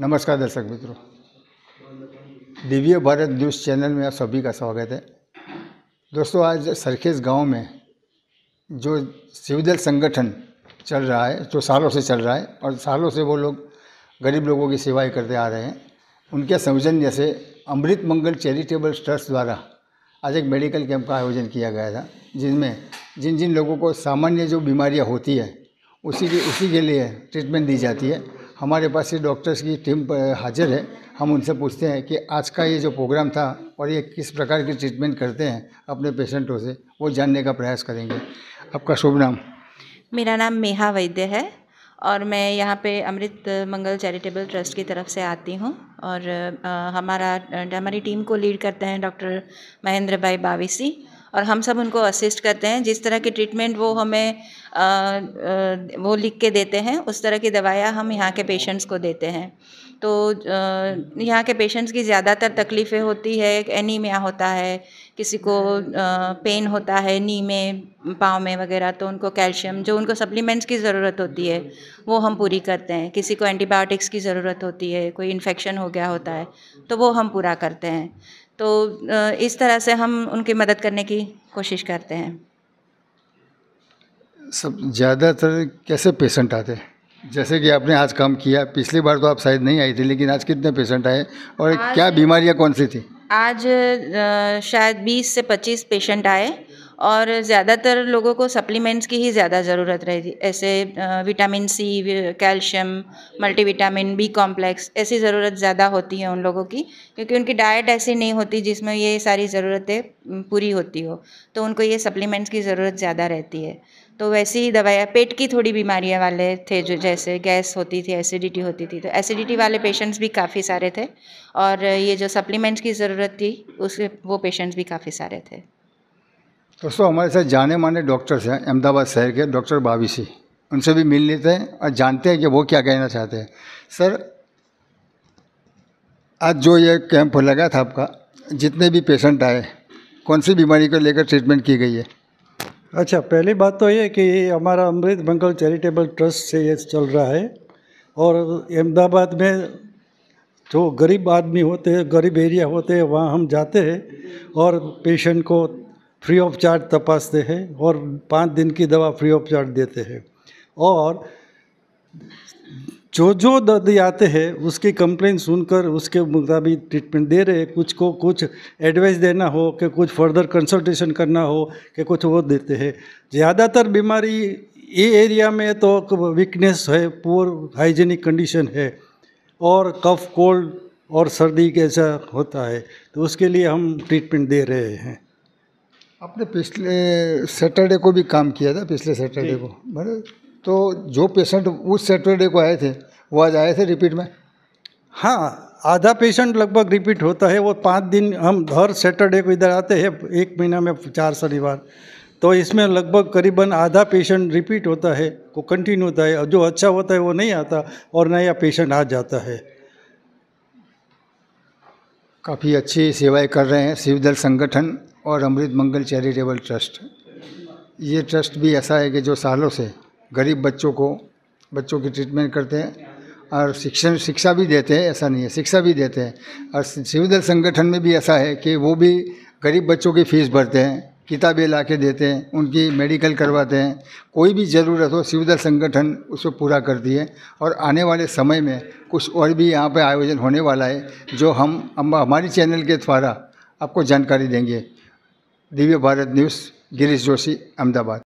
नमस्कार दर्शक मित्रों दिव्य भारत न्यूज़ चैनल में आप सभी का स्वागत है दोस्तों आज सरखेज गांव में जो शिवदल संगठन चल रहा है जो सालों से चल रहा है और सालों से वो लोग गरीब लोगों की सेवाएं करते आ रहे हैं उनके संयोजन जैसे अमृत मंगल चैरिटेबल ट्रस्ट द्वारा आज एक मेडिकल कैंप का आयोजन किया गया था जिनमें जिन जिन लोगों को सामान्य जो बीमारियाँ होती है उसी के उसी के लिए ट्रीटमेंट दी जाती है हमारे पास ये डॉक्टर्स की टीम हाजिर है हम उनसे पूछते हैं कि आज का ये जो प्रोग्राम था और ये किस प्रकार की ट्रीटमेंट करते हैं अपने पेशेंटों से वो जानने का प्रयास करेंगे आपका शुभ नाम मेरा नाम मेहा वैद्य है और मैं यहाँ पे अमृत मंगल चैरिटेबल ट्रस्ट की तरफ से आती हूँ और हमारा हमारी टीम को लीड करते हैं डॉक्टर महेंद्र भाई बाविसी और हम सब उनको असिस्ट करते हैं जिस तरह की ट्रीटमेंट वो हमें आ, आ, वो लिख के देते हैं उस तरह की दवाइयाँ हम यहाँ के पेशेंट्स को देते हैं तो यहाँ के पेशेंट्स की ज़्यादातर तकलीफ़ें होती है एनीमिया होता है किसी को पेन होता है नी में पाँव में वगैरह तो उनको कैल्शियम जो उनको सप्लीमेंट्स की ज़रूरत होती है वो हम पूरी करते हैं किसी को एंटीबायोटिक्स की ज़रूरत होती है कोई इन्फेक्शन हो गया होता है तो वो हम पूरा करते हैं तो इस तरह से हम उनकी मदद करने की कोशिश करते हैं सब ज़्यादातर कैसे पेशेंट आते हैं जैसे कि आपने आज काम किया पिछली बार तो आप शायद नहीं आई थी लेकिन आज कितने पेशेंट आए और क्या बीमारियां कौन सी थी आज शायद 20 से 25 पेशेंट आए और ज़्यादातर लोगों को सप्लीमेंट्स की ही ज़्यादा ज़रूरत रहती ऐसे vitamin C calcium multivitamin B complex ऐसी ज़रूरत ज़्यादा होती है उन लोगों की क्योंकि उनकी डाइट ऐसी नहीं होती जिसमें ये सारी ज़रूरतें पूरी होती हो तो उनको ये सप्लीमेंट्स की ज़रूरत ज़्यादा रहती है तो वैसी ही दवाएँ पेट की थोड़ी बीमारियाँ वाले थे जो जैसे गैस होती थी एसिडिटी होती थी तो एसिडिटी वाले पेशेंट्स भी काफ़ी सारे थे और ये जो सप्लीमेंट्स की ज़रूरत थी उस वो पेशेंट्स भी काफ़ी सारे थे दोस्तों हमारे साथ जाने माने डॉक्टर्स हैं अहमदाबाद शहर के डॉक्टर बाबीसी उनसे भी मिल लेते हैं और जानते हैं कि वो क्या कहना चाहते हैं सर आज जो ये कैंप लगा था आपका जितने भी पेशेंट आए कौन सी बीमारी को लेकर ट्रीटमेंट की गई है अच्छा पहली बात तो ये कि हमारा अमृत बंगल चैरिटेबल ट्रस्ट से ये चल रहा है और अहमदाबाद में जो गरीब आदमी होते हैं गरीब एरिया होते हैं वहाँ हम जाते हैं और पेशेंट को फ्री ऑफ चार्ज तपासते हैं और पाँच दिन की दवा फ्री ऑफ चार्ज देते हैं और जो जो दर्दी आते हैं उसकी कंप्लेन सुनकर उसके मुताबिक ट्रीटमेंट दे रहे कुछ को कुछ एडवाइस देना हो कि कुछ फर्दर कंसल्टेशन करना हो कि कुछ वो देते हैं ज़्यादातर बीमारी ये एरिया में तो वीकनेस है पुअर हाइजीनिक कंडीशन है और कफ कोल्ड और सर्दी कैसा होता है तो उसके लिए हम ट्रीटमेंट दे रहे हैं आपने पिछले सैटरडे को भी काम किया था पिछले सैटरडे को मतलब तो जो पेशेंट उस सैटरडे को आए थे वो आज आए थे रिपीट में हाँ आधा पेशेंट लगभग रिपीट होता है वो पाँच दिन हम हर सैटरडे को इधर आते हैं एक महीना में चार शनिवार तो इसमें लगभग करीबन आधा पेशेंट रिपीट होता है को कंटिन्यू होता है जो अच्छा होता है वो नहीं आता और नया पेशेंट आ जाता है काफ़ी अच्छी सेवाएं कर रहे हैं शिवदल संगठन और अमृत मंगल चैरिटेबल ट्रस्ट ये ट्रस्ट भी ऐसा है कि जो सालों से गरीब बच्चों को बच्चों की ट्रीटमेंट करते हैं और शिक्षण शिक्षा भी देते हैं ऐसा नहीं है शिक्षा भी देते हैं और सिविल संगठन में भी ऐसा है कि वो भी गरीब बच्चों की फ़ीस भरते हैं किताबें ला के देते हैं उनकी मेडिकल करवाते हैं कोई भी ज़रूरत हो सिविल संगठन उसको पूरा करती है और आने वाले समय में कुछ और भी यहाँ पर आयोजन होने वाला है जो हम हमारी चैनल के द्वारा आपको जानकारी देंगे દિવ્ય ભારત ન્યૂઝ ગિરીશ જોશી અમદાવાદ